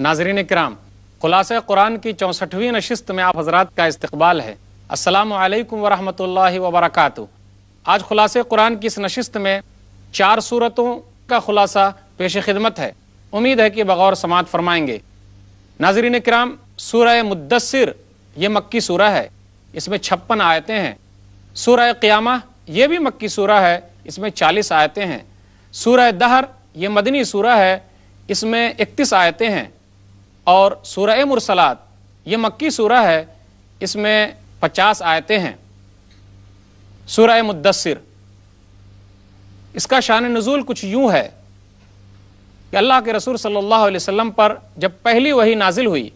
नाजरीन कराम खुलास कुरान की चौंसठवीं नशस्त में आप हजरात का इस्तबाल है असलकम वरहमत वबरक आज खुलास कुरान की इस नशस्त में चार सूरतों का खुलासा पेश खिदमत है उम्मीद है कि बगौर समात फरमाएंगे नाजरीन कराम सूरह मुद्दसर ये मक्की सूरह है इसमें छप्पन आयतें हैं सूरह क़्यामा ये भी मक्की सूरह है इसमें चालीस आयतें हैं सूरह दहर ये मदनी सूरह है इसमें इकतीस आयतें हैं और सूरह मुरसलात ये मक्की सूर है इसमें पचास आयतें हैं सूरह मुद्दसर इसका शान नजूल कुछ यूं है कि अल्लाह के रसूल सल्लल्लाहु अलैहि वसल्लम पर जब पहली वही नाजिल हुई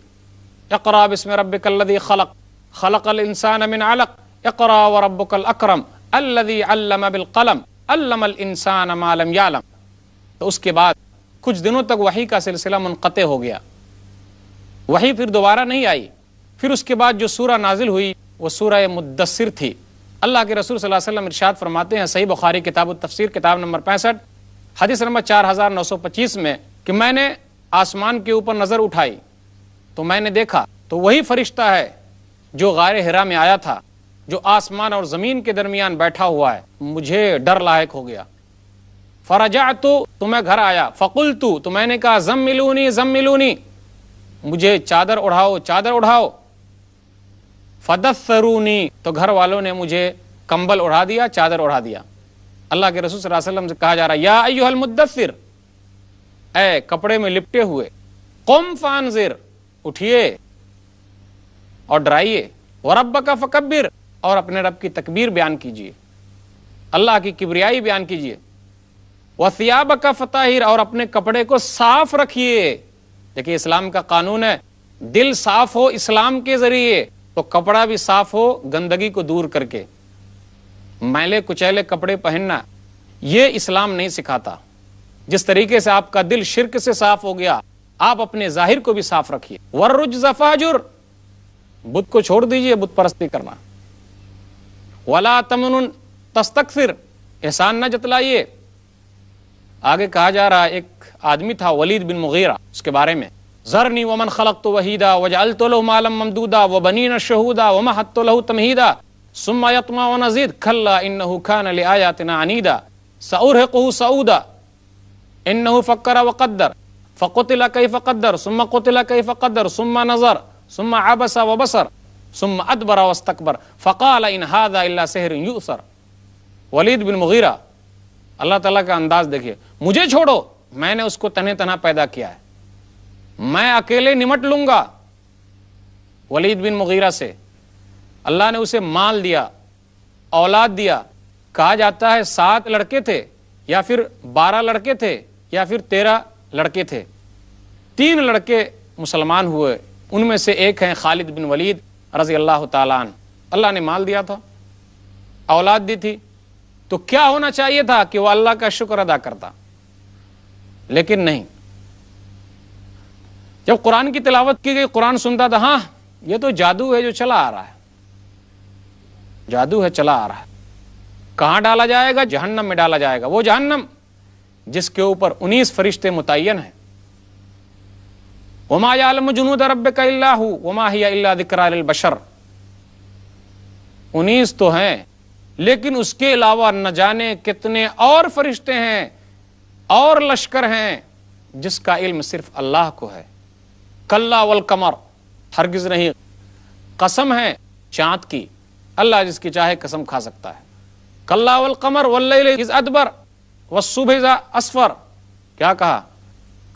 इकरा इसमें रब कल्लदी खलक खलक इंसान अमिन अलक इकरा व रब कल अक्रम अल्लदी अल्लम बिलकलम अल्लम इंसान मालम यालम तो उसके बाद कुछ दिनों तक वही का सिलसिला मुनक़ हो गया वही फिर दोबारा नहीं आई फिर उसके बाद जो सूरा नाजिल हुई वो सूरह मुद्दसर थी अल्लाह के रसूल सल्लम इरशाद फरमाते हैं सही बुखारी किताब तफसर किताब नंबर पैंसठ हदीस नंबर चार हज़ार नौ सौ पच्चीस में कि मैंने आसमान के ऊपर नज़र उठाई तो मैंने देखा तो वही फरिश्ता है जो गार हिरा में आया था जो आसमान और ज़मीन के दरमियान बैठा हुआ है मुझे डर लायक हो गया फराजा तो मैं घर आया फ़कुल तो मैंने कहा जम मिलूनी जम मिलूनी मुझे चादर उड़ाओ चादर ओढ़ाओ फदसरूनी तो घर वालों ने मुझे कंबल उड़ा दिया चादर उड़ा दिया अल्लाह के रसूल वसल्लम से कहा जा रहा है या अयुहल मुद्दसर ऐ कपड़े में लिपटे हुए कुम फानजिर उठिए और डराइए रब का फकबिर और अपने रब की तकबीर बयान कीजिए अल्लाह की किबरियाई बयान कीजिए वसियाब का फताहिर और अपने कपड़े को साफ रखिए देखिए इस्लाम का कानून है दिल साफ हो इस्लाम के जरिए तो कपड़ा भी साफ हो गंदगी को दूर करके मैले कुचैले कपड़े पहनना ये इस्लाम नहीं सिखाता जिस तरीके से आपका दिल शिरक से साफ हो गया आप अपने जाहिर को भी साफ रखिए वर्रुज जफाजुर बुद्ध को छोड़ दीजिए बुद्ध परस्ती करना वला तमन तस्तक फिर एहसान ना जतलाइए आगे कहा जा रहा है एक आदमी था वलीद बिन मुगीरा उसके बारे में जरनी वमन खलक तो वहीदा वजअल तो मालम ममदूदा व बनीन शहूदा व महत लहू तमहीदा सुम्मा व नजीद खल्ला इन्नहु खान लि आयातिना अनीदा सउरहिकुहु सऊदा इन्नहु फक्कर व कद्दर फकुतिल कैफ कद्दर सुम्मा कुतिल कैफ कद्दर सुम्मा नजर सुम्मा अबस व बसर सुम्मा अदबर वस्तकबर फकाल इन हादा इल्ला सहर यूसर वलीद बिन मुगीरा अल्लाह ताला का अंदाज देखिए मुझे छोड़ो मैंने उसको तने तना पैदा किया है मैं अकेले निमट लूंगा वलीद बिन मुगीरा से अल्लाह ने उसे माल दिया औलाद दिया कहा जाता है सात लड़के थे या फिर बारह लड़के थे या फिर तेरह लड़के थे तीन लड़के मुसलमान हुए उनमें से एक हैं खालिद बिन वलीद रजी अल्लाह तालान अल्लाह ने माल दिया था औलाद दी थी तो क्या होना चाहिए था कि वह अल्लाह का शुक्र अदा करता लेकिन नहीं जब कुरान की तिलावत की गई कुरान सुनता था हाँ यह तो जादू है जो चला आ रहा है जादू है चला आ रहा है कहां डाला जाएगा जहन्नम में डाला जाएगा वो जहन्नम जिसके ऊपर उन्नीस फरिश्ते मुतयन है उमा आलम जुनूद रब का अल्लाह वमा ही उन्नीस तो हैं लेकिन उसके अलावा न जाने कितने और फरिश्ते हैं और लश्कर हैं जिसका इल्म सिर्फ अल्लाह को है कल्ला वल कमर हरगिज नहीं कसम है चाँद की अल्लाह जिसकी चाहे कसम खा सकता है कल्ला वल कमर वल्ल इज अदबर व सुबह असफर क्या कहा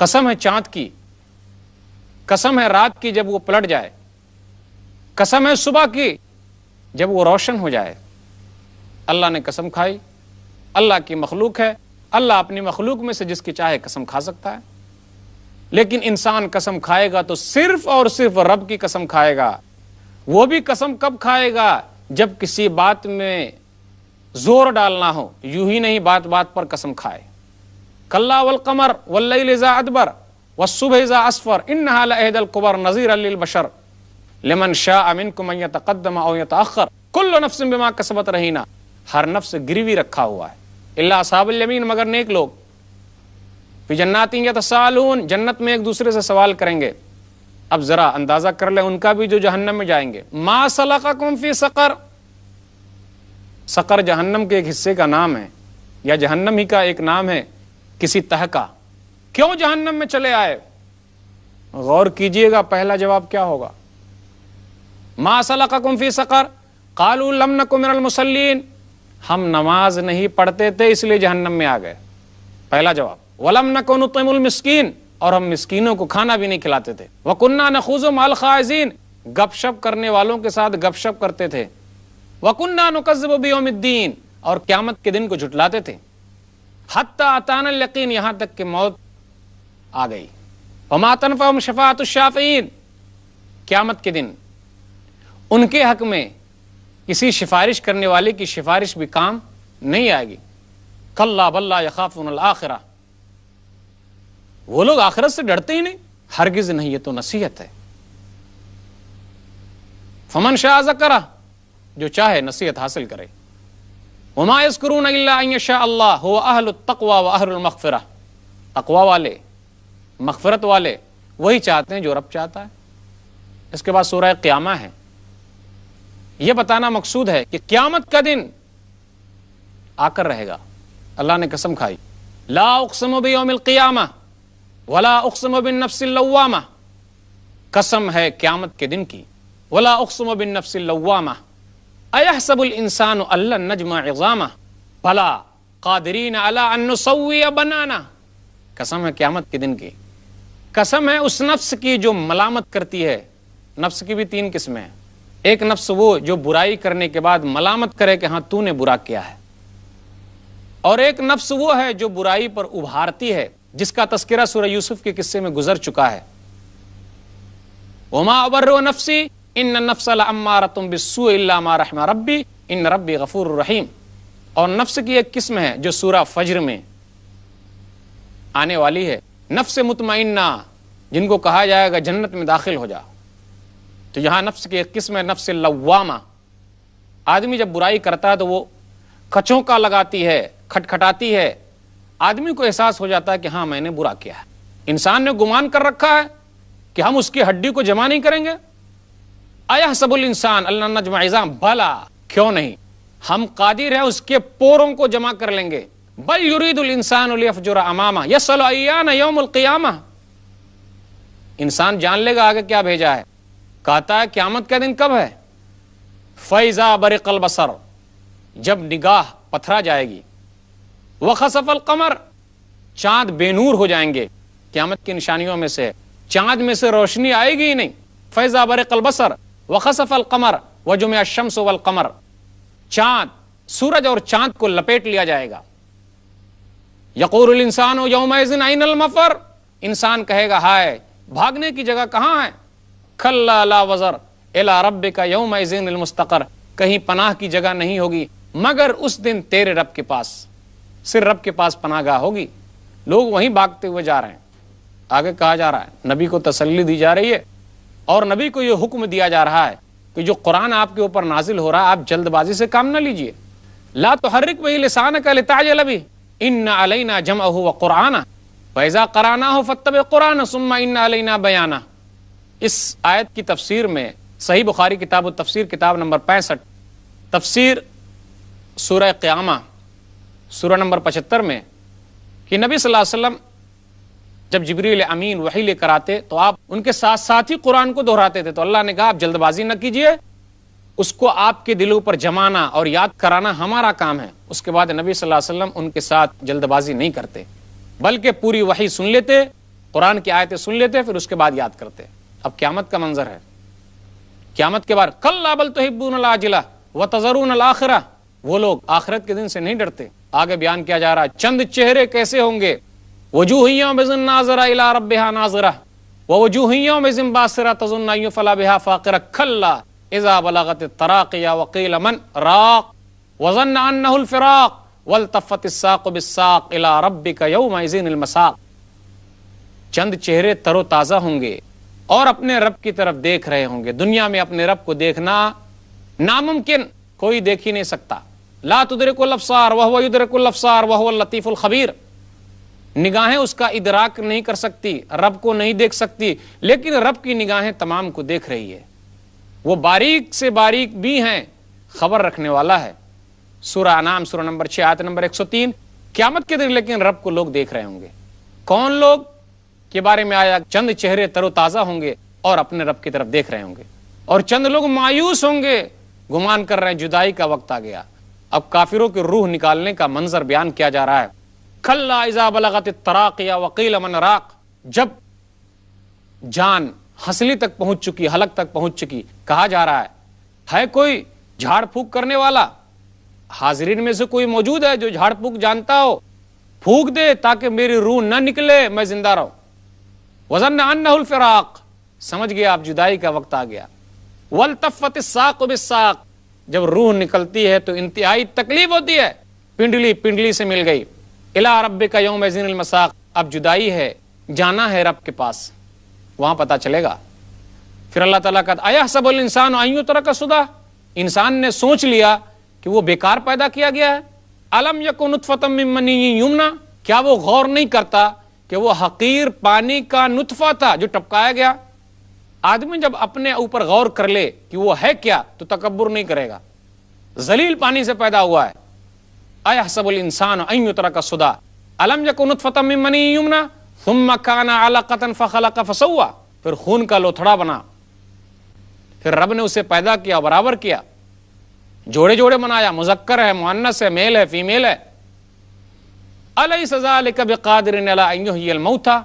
कसम है चाँद की कसम है रात की जब वो पलट जाए कसम है सुबह की जब वो रोशन हो जाए अल्लाह ने कसम खाई अल्लाह की मखलूक है अल्लाह अपनी मखलूक में से जिसकी चाहे कसम खा सकता है लेकिन इंसान कसम खाएगा तो सिर्फ और सिर्फ रब की कसम खाएगा वो भी कसम कब खाएगा जब किसी बात में जोर डालना हो यूं ही नहीं बात बात पर कसम खाए कल्ला वल कमर वल्लजा अदबर व सुबजा असफर इन नहाल कुबर नज़ीर बशर लेमन शाह अमिन कुमैत तकदमा कुल्ल नफ्स बिमा कसबत रहीना हर नफ्स गिरवी रखा हुआ है अल्ला साबुलमीन मगर नेक लोग फिर जन्नाती या तसालून जन्नत में एक दूसरे से सवाल करेंगे अब ज़रा अंदाज़ा कर ले उनका भी जो जहन्नम में जाएंगे मा सलाका फी सकर सकर जहन्नम के एक हिस्से का नाम है या जहन्नम ही का एक नाम है किसी तह का क्यों जहन्नम में चले आए गौर कीजिएगा पहला जवाब क्या होगा मा सलाका कुम्फी सकर कालू लम नकुमर मुसलिन हम नमाज नहीं पढ़ते थे इसलिए जहन्नम में आ गए पहला जवाब वलम न कौन मिस्किन और हम मिस्कीनों को खाना भी नहीं खिलाते थे वकुन्ना खुजो माल खाजीन गपशप करने वालों के साथ गपशप करते थे वकुन्ना नकजबीन और क्यामत के दिन को झुटलाते थे हत्ता अतान यकीन यहां तक कि मौत आ गई वमातन फम शफ़ात शाफ़ीन क्यामत के दिन उनके हक में किसी सिफारिश करने वाले की सिफारिश भी काम नहीं आएगी कल्ला बल्ला यखाफुन आखिरा वो लोग आखिरत से डरते ही नहीं हरगिज नहीं ये तो नसीहत है फमन शाह जकरा जो चाहे नसीहत हासिल करे हमायस करून अल्लाह हो अहल तकवा व अहल तकवा वाले मगफरत वाले वही चाहते हैं जो रब चाहता है इसके बाद सूरह क़्यामा है यह बताना मकसूद है कि क्यामत का दिन आकर रहेगा अल्लाह ने कसम खाई ला उकसम वला उकसम बिन कसम है क्यामत के दिन की वला उकसम बिन अयह सबुल इंसान अल्लाह नजमा एजामा भला कादरीन अला अन्नसविया बनाना कसम है क्यामत के दिन की कसम है उस नफ्स की जो मलामत करती है नफ्स की भी तीन किस्में हैं एक नफ्स वो जो बुराई करने के बाद मलामत करे कि हाँ तूने बुरा किया है और एक नफ्स वो है जो बुराई पर उभारती है जिसका तस्करा सूर्य यूसुफ के किस्से में गुजर चुका है उमा अबर नफसी इन नफसल तुम बिस्सू रबी इन रबी गफूर रहीम और नफ्स की एक किस्म है जो सूरा फज्र में आने वाली है नफ्स मुतमिना जिनको कहा जाएगा जन्नत में दाखिल हो जाओ तो यहां नफ्स की एक किस्म है नफ्स लवामा आदमी जब बुराई करता है तो वो खचों का लगाती है खटखटाती है आदमी को एहसास हो जाता है कि हाँ मैंने बुरा किया है इंसान ने गुमान कर रखा है कि हम उसकी हड्डी को जमा नहीं करेंगे आया सबुल इंसान अल्लाह नजमाइजाम भला क्यों नहीं हम कादिर हैं उसके पोरों को जमा कर लेंगे बल युरीदुल इंसान अलियफजुरा अमामा यसलान यौम इंसान जान लेगा आगे क्या भेजा है कहता है क्यामत का दिन कब है फैज़ा बरकल बसर जब निगाह पथरा जाएगी वह खसफल कमर चांद बेनूर हो जाएंगे क्यामत की निशानियों में से चांद में से रोशनी आएगी ही नहीं फैज़ा बरकल बसर व खसफल कमर व जुम शमस वल कमर चांद सूरज और चांद को लपेट लिया जाएगा यकूर इंसान हो यौमजिन आइन मफर इंसान कहेगा हाय भागने की जगह कहां है खल्ला वजर एला रब का यौम मुस्तकर कहीं पनाह की जगह नहीं होगी मगर उस दिन तेरे रब के पास सिर रब के पास पनाहगाह होगी लोग वहीं भागते हुए जा रहे हैं आगे कहा जा रहा है नबी को तसल्ली दी जा रही है और नबी को यह हुक्म दिया जा रहा है कि जो कुरान आपके ऊपर नाजिल हो रहा है आप जल्दबाजी से काम ना लीजिए ला तो हर्रिक वही लिसान का लिताज लबी इन अलैना जम अहु व कुराना वैज़ा कराना हो फतब कुरान सुम्मा इन अलैना बयाना इस आयत की तफसीर में सही बुखारी किताब तफसीर किताब नंबर पैंसठ तफसीर सूर्य क़्यामा सूर्य नंबर पचहत्तर में कि नबी सल्लल्लाहु अलैहि वसल्लम जब जबरील अमीन वही लेकर आते तो आप उनके साथ साथ ही कुरान को दोहराते थे तो अल्लाह ने कहा आप जल्दबाजी न कीजिए उसको आपके दिलों पर जमाना और याद कराना हमारा काम है उसके बाद नबी सल्लल्लाहु अलैहि वसल्लम उनके साथ जल्दबाजी नहीं करते बल्कि पूरी वही सुन लेते कुरान की आयतें सुन लेते फिर उसके बाद याद करते अब क्यामत का मंजर है क्यामत के बाद कल लाबल तो हिब्बून व तजरून आखिरा वो लोग आखिरत के दिन से नहीं डरते आगे बयान किया जा रहा है चंद चेहरे कैसे होंगे चंद चेहरे ताजा होंगे और अपने रब की तरफ देख रहे होंगे दुनिया में अपने रब को देखना नामुमकिन कोई देख ही नहीं सकता लफसार वह लफसार वह लतीफ़ुल खबीर निगाहें उसका इदराक नहीं कर सकती रब को नहीं देख सकती लेकिन रब की निगाहें तमाम को देख रही है वो बारीक से बारीक भी हैं खबर रखने वाला है सूरा नाम सूरा नंबर छः आयत नंबर 103 क्यामत के दिन लेकिन रब को लोग देख रहे होंगे कौन लोग के बारे में आया चंद चेहरे तरोताजा होंगे और अपने रब की तरफ देख रहे होंगे और चंद लोग मायूस होंगे गुमान कर रहे हैं जुदाई का वक्त आ गया अब काफिरों की रूह निकालने का मंजर बयान किया जा रहा है खल्ला इजा बलागत तराक या वकील अमन राक जब जान हंसली तक पहुंच चुकी हलक तक पहुंच चुकी कहा जा रहा है है कोई झाड़ फूक करने वाला हाजरीन में से कोई मौजूद है जो झाड़ फूक जानता हो फूक दे ताकि मेरी रूह ना निकले मैं जिंदा रहूं वजन फिराक समझ गया आप जुदाई का वक्त आ गया वल तफत साक बिसाक जब रूह निकलती है तो इंतहाई तकलीफ होती है पिंडली पिंडली से मिल गई इला रब का योम मसाक अब जुदाई है जाना है रब के पास वहां पता चलेगा फिर अल्लाह तला का आया सबल इंसान आयु तरह का सुधा इंसान ने सोच लिया कि वो बेकार पैदा किया गया है अलम यकुनफतम यमुना क्या वो गौर नहीं करता कि वो हकीर पानी का नुतफा था जो टपकाया गया आदमी जब अपने ऊपर गौर कर ले कि वो है क्या तो तकबर नहीं करेगा जलील पानी से पैदा हुआ है असबुल इंसान अयुतरा का सुधा अलम यकुनफतमना थुम खाना अलाकतन फखला का फसौआ फिर खून का लोथड़ा बना फिर रब ने उसे पैदा किया बराबर किया जोड़े जोड़े बनाया मुजक्कर है मुन्नस है मेल है फीमेल है अलकादरमौथा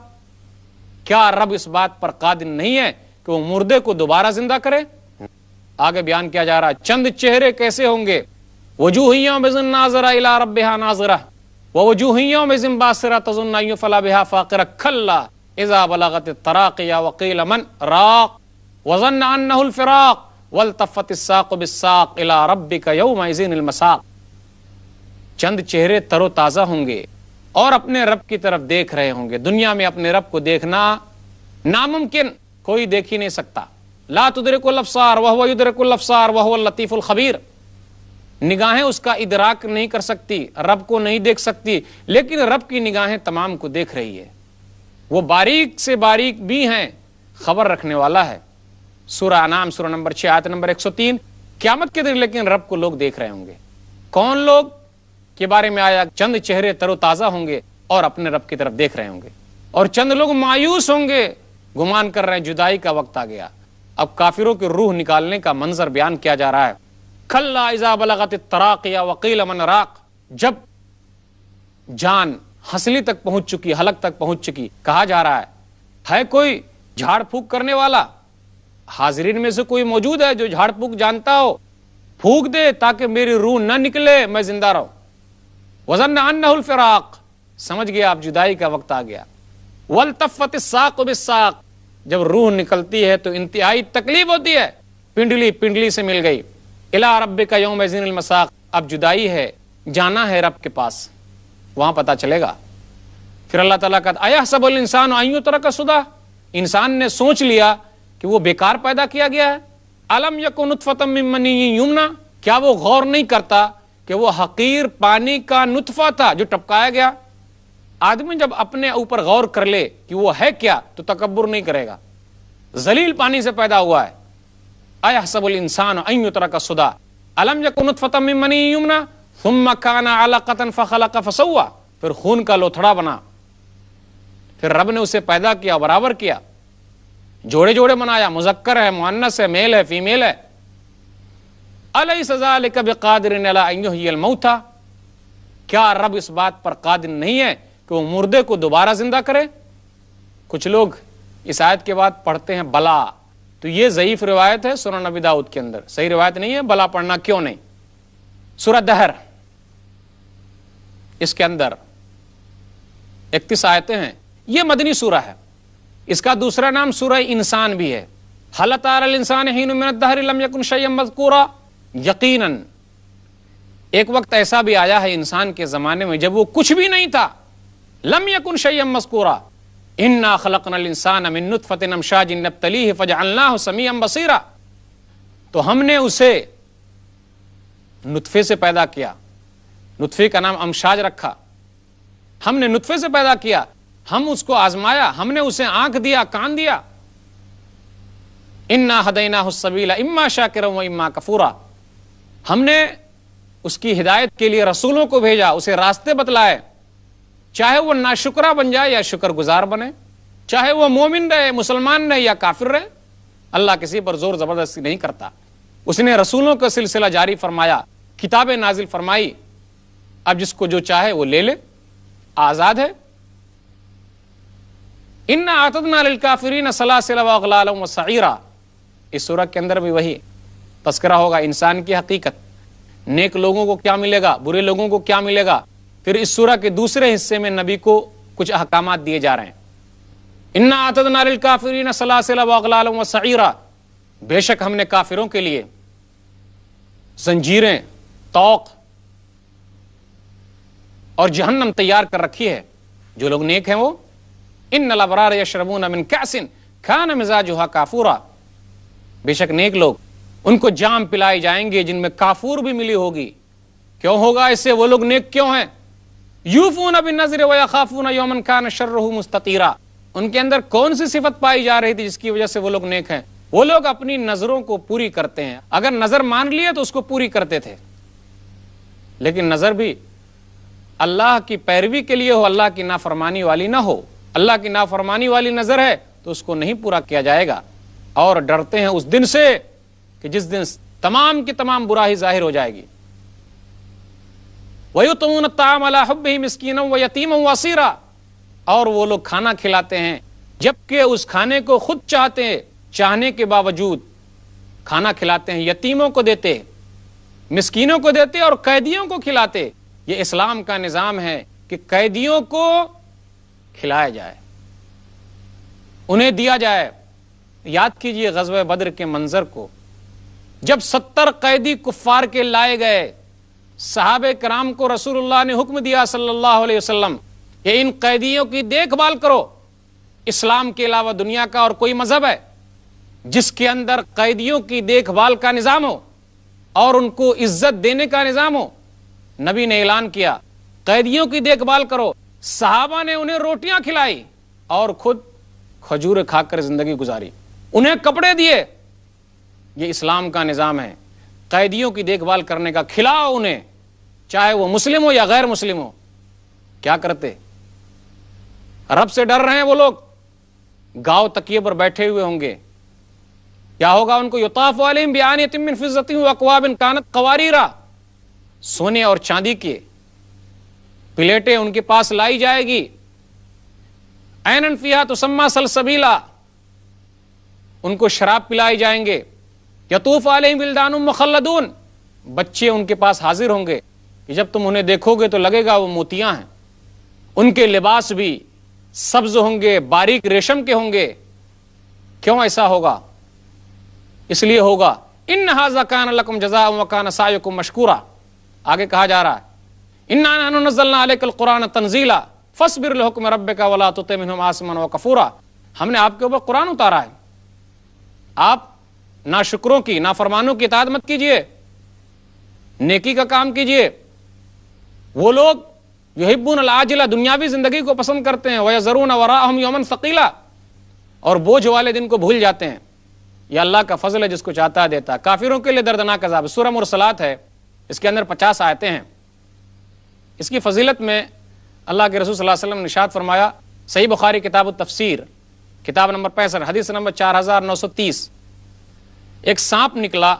क्या रब इस बात पर कादिर नहीं है कि वो मुर्दे को दोबारा जिंदा करे आगे बयान किया जा रहा है चंद चेहरे कैसे होंगे चंद चेहरे ताजा होंगे और अपने रब की तरफ देख रहे होंगे दुनिया में अपने रब को देखना नामुमकिन कोई देख ही नहीं सकता को लफसार वह को लफसार वह लतीफ़ुल खबीर निगाहें उसका इदराक नहीं कर सकती रब को नहीं देख सकती लेकिन रब की निगाहें तमाम को देख रही है वो बारीक से बारीक भी हैं खबर रखने वाला है सूरा नाम सूरा नंबर छः आयत नंबर 103 क्यामत के दिन लेकिन रब को लोग देख रहे होंगे कौन लोग के बारे में आया चंद चेहरे तरोताजा होंगे और अपने रब की तरफ देख रहे होंगे और चंद लोग मायूस होंगे गुमान कर रहे हैं जुदाई का वक्त आ गया अब काफिरों की रूह निकालने का मंजर बयान किया जा रहा है खल्ला इजा तराक या वकील अमन राक जब जान हंसली तक पहुंच चुकी हलक तक पहुंच चुकी कहा जा रहा है है कोई झाड़ फूक करने वाला हाजरीन में से कोई मौजूद है जो झाड़ फूक जानता हो फूक दे ताकि मेरी रूह ना निकले मैं जिंदा रहूं वजन फिराक समझ गया आप जुदाई का वक्त आ गया तफत साक साक जब रूह निकलती है तो इंतहाई तकलीफ होती है पिंडली पिंडली से मिल गई इला रब का यौम मसाक अब जुदाई है जाना है रब के पास वहां पता चलेगा फिर अल्लाह तला का आया सब इंसान आयु तरह का सुधा इंसान ने सोच लिया कि वो बेकार पैदा किया गया है अलम यकुन उत्फतम यमुना क्या वो गौर नहीं करता कि वो हकीर पानी का नुतफा था जो टपकाया गया आदमी जब अपने ऊपर गौर कर ले कि वो है क्या तो तकबर नहीं करेगा जलील पानी से पैदा हुआ है असबुल इंसान अन का सुधा अलम यकुनतमना थुम खाना अलाकतन फखला फसौआ फिर खून का लोथड़ा बना फिर रब ने उसे पैदा किया बराबर किया जोड़े जोड़े बनाया मुजक्कर है मुन्नस है मेल है फीमेल है अलैहिस्सज़ालिकबिक़ादिरिनलाइयुहियलमौता क्या रब इस बात पर कादिर नहीं है कि वो मुर्दे को दोबारा जिंदा करे कुछ लोग इस आयत के बाद पढ़ते हैं बला तो ये ज़यीफ़ रिवायत है सुना नबी दाऊद के अंदर सही रिवायत नहीं है बला पढ़ना क्यों नहीं सूरह दहर इसके अंदर इकतीस आयतें हैं ये मदनी सूरा है इसका दूसरा नाम सूरह इंसान भी है हलत इंसान ही नुमिन दहर लम्यकुन यकुन मजकूरा यकीनन एक वक्त ऐसा भी आया है इंसान के ज़माने में जब वो कुछ भी नहीं था लम यकुन शैम मस्कूरा इन्ना खलकन इंसान अमिनफ़तन शाजिन नबतली फ़ज अल्लाह समीम बसीरा तो हमने उसे नुतफ़े से पैदा किया नुतफ़े का नाम अमशाज रखा हमने नुतफ़े से पैदा किया हम उसको आजमाया हमने उसे आंख दिया कान दिया इन्ना हदैना हुसबीला इम्मा शाकिर व इम्मा कफूरा हमने उसकी हिदायत के लिए रसूलों को भेजा उसे रास्ते बतलाए चाहे वो नाशुकरा बन जाए या शुक्रगुजार बने चाहे वो मोमिन रहे मुसलमान रहे या काफिर रहे अल्लाह किसी पर जोर जबरदस्ती नहीं करता उसने रसूलों का सिलसिला जारी फरमाया किताबें नाजिल फरमाई अब जिसको जो चाहे वो ले ले आज़ाद है इन आतदना काफरीन सलासिला वगलालम इस सूरह के अंदर भी वही है तस्करा होगा इंसान की हकीकत नेक लोगों को क्या मिलेगा बुरे लोगों को क्या मिलेगा फिर इस सूरह के दूसरे हिस्से में नबी को कुछ अहकाम दिए जा रहे हैं इन्ना आतद नारिल काफिर सईरा बेशक हमने काफिरों के लिए जंजीरें तोक और जहन्नम तैयार कर रखी है जो लोग नेक हैं वो इन नलाबरार यशरबून अमिन कैसिन खान मिजाज हुआ काफूरा बेशक नेक लोग उनको जाम पिलाए जाएंगे जिनमें काफूर भी मिली होगी क्यों होगा इससे वो लोग नेक क्यों हैं यूफून अभी नजर वया खाफून योमन खान शर्रह मुस्तरा उनके अंदर कौन सी सिफत पाई जा रही थी जिसकी वजह से वो लोग नेक हैं वो लोग अपनी नजरों को पूरी करते हैं अगर नजर मान लिया तो उसको पूरी करते थे लेकिन नजर भी अल्लाह की पैरवी के लिए हो अल्लाह की नाफरमानी वाली ना हो अल्लाह की नाफरमानी वाली नजर है तो उसको नहीं पूरा किया जाएगा और डरते हैं उस दिन से कि जिस दिन तमाम की तमाम बुराही जाहिर हो जाएगी वही वयुतमून ताम अला हब ही मिसकिन व यतीम वसीरा और वो लोग खाना खिलाते हैं जबकि उस खाने को खुद चाहते चाहने के बावजूद खाना खिलाते हैं यतीमों को देते मिसकीनों को देते और कैदियों को खिलाते ये इस्लाम का निज़ाम है कि कैदियों को खिलाया जाए उन्हें दिया जाए याद कीजिए गजब बद्र के मंजर को जब सत्तर कैदी कुफ्फार के लाए गए साहब कराम को रसूलुल्लाह ने हुक्म दिया सल्लल्लाहु अलैहि वसल्लम ये इन कैदियों की देखभाल करो इस्लाम के अलावा दुनिया का और कोई मजहब है जिसके अंदर कैदियों की देखभाल का निज़ाम हो और उनको इज्जत देने का निज़ाम हो नबी ने ऐलान किया कैदियों की देखभाल करो साहबा ने उन्हें रोटियां खिलाई और खुद खजूर खाकर जिंदगी गुजारी उन्हें कपड़े दिए ये इस्लाम का निज़ाम है कैदियों की देखभाल करने का खिलाओ उन्हें चाहे वो मुस्लिम हो या गैर मुस्लिम हो क्या करते रब से डर रहे हैं वो लोग गांव तकिए पर बैठे हुए होंगे क्या होगा उनको युताफ वालिम बयान तिमिन फिजती अकवाबिन कानत कवारीरा सोने और चांदी के प्लेटें उनके पास लाई जाएगी एन फिया तो सम्मा सलसबीला उनको शराब पिलाई जाएंगे यतूफ आलदान मखलदून बच्चे उनके पास हाजिर होंगे कि जब तुम उन्हें देखोगे तो लगेगा वो मोतियां हैं उनके लिबास भी सब्ज होंगे बारीक रेशम के होंगे क्यों ऐसा होगा इसलिए होगा इन हाजा कान लकुम जजा मकान सायक मशकूरा आगे कहा जा रहा है इन्नाजल्लाकुरान फसबिर रब का वला तो व कफूरा हमने आपके ऊपर कुरान उतारा है आप ना शुक्रों की ना फरमानों की इताद मत कीजिए नेकी का काम कीजिए वो लोग हिब्बुन आजिला दुनियावी जिंदगी को पसंद करते हैं वह जरून वरा हम यमन सकीला और बोझ वाले दिन को भूल जाते हैं यह अल्लाह का फजल है जिसको चाहता देता काफिरों के लिए दर्दनाक अजाब सुरम और सलात है इसके अंदर पचास आयते हैं इसकी फजीलत में अल्लाह के रसूल वसलम ने निशात फरमाया सही बुखारी किताब तफसीर किताब नंबर पैंसठ हदीस नंबर चार हज़ार नौ सौ तीस एक सांप निकला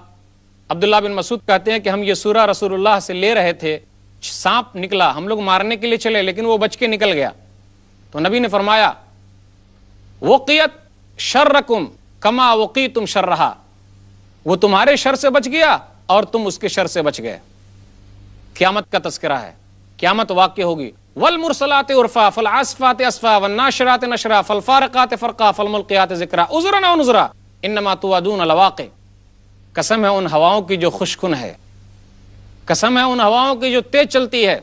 अब्दुल्ला बिन मसूद कहते हैं कि हम ये सूरा रसूलुल्लाह से ले रहे थे सांप निकला हम लोग मारने के लिए चले लेकिन वो बच के निकल गया तो नबी ने फरमाया वक़ियत शर्रकुम कमा वकी तुम शर रहा वो तुम्हारे शर से बच गया और तुम उसके शर से बच गए क्यामत का तस्करा है क्यामत वाक्य होगी वल मुरसलात उर्फा फल आसफात असफा वन्नाशरात नशरा फल फारकात फरका फल मुल्कियात जिक्रा उजरा ना उजरा इन नमातवादून अलवाक़ कसम है उन हवाओं की जो खुशकुन है कसम है उन हवाओं की जो तेज चलती है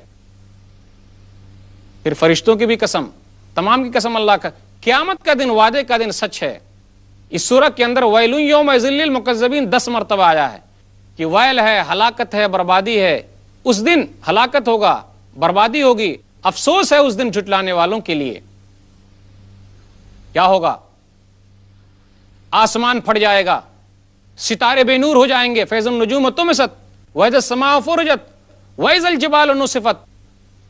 फिर फरिश्तों की भी कसम तमाम की कसम अल्लाह का क्यामत का दिन वादे का दिन सच है इस सूरत के अंदर वैलू योम मुकजबीन दस मरतबा आया है कि वैल है हलाकत है बर्बादी है उस दिन हलाकत होगा बर्बादी होगी अफसोस है उस दिन जुटलाने वालों के लिए क्या होगा आसमान फट जाएगा सितारे बेनूर हो जाएंगे फैजम नजूम सत वैज समाफुरजत वैजल जबाल सिफत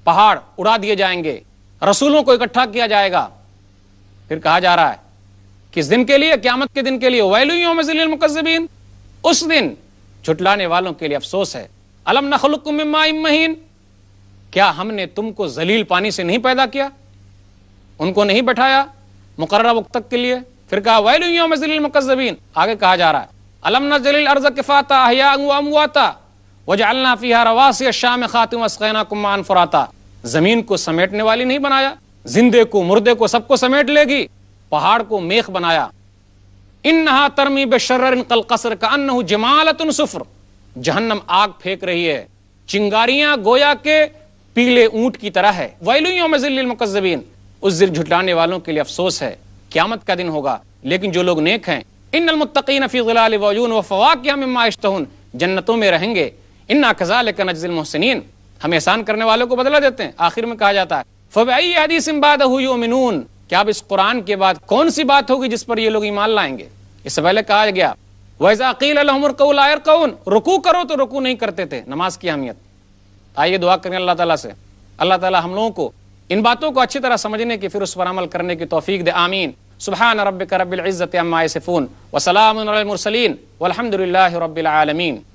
पहाड़ उड़ा दिए जाएंगे रसूलों को इकट्ठा किया जाएगा फिर कहा जा रहा है किस दिन के लिए क्यामत के दिन के लिए वैलुमकबीन उस दिन छुटलाने वालों के लिए अफसोस है अलम नखलुकमीन क्या हमने तुमको जलील पानी से नहीं पैदा किया उनको नहीं बैठाया मुकर्रा वक्त तक के लिए फिर कहा वैलियों मुकजबीन आगे कहा जा रहा है अलम नजलिल अर्ज किफाता अमवाता वजालना फ़िहा रवासी शाम खातिम असैना कुमान फुराता ज़मीन को समेटने वाली नहीं बनाया जिंदे को मुर्दे को सबको समेट लेगी पहाड़ को मेख बनाया इन नहा तरमी बेशर्र कल कसर का अन्न जमालत सुफ्र जहन्नम आग फेंक रही है चिंगारियां गोया के पीले ऊंट की तरह है वैलुयों मुकजबीन उस जिल झुटलाने वालों के लिए अफसोस है क्यामत का दिन होगा लेकिन जो लोग नेक हैं इन अलमुतकीन फ़ीलान व फ़वाक़ जन्नतों में रहेंगे इन नाकज़ाल नजल महसिन हम एहसान करने वालों को बदला देते हैं आखिर में कहा जाता है फ़बई हदीस बाद मिनून क्या अब इस कुरान के बाद कौन सी बात होगी जिस पर ये लोग ईमान लाएंगे इससे पहले कहा गया वैजाकीलमर कौन रुकू करो तो रुकू नहीं करते थे नमाज की अहमियत आइए दुआ करें अल्लाह ताला से अल्लाह ताला हम लोगों को इन बातों को अच्छी तरह समझने की फिर उस पर अमल करने की तोफ़ी दे आमीन सुबह रब करबिल्ज़त अम्मा सिफ़ून वसलामसलिन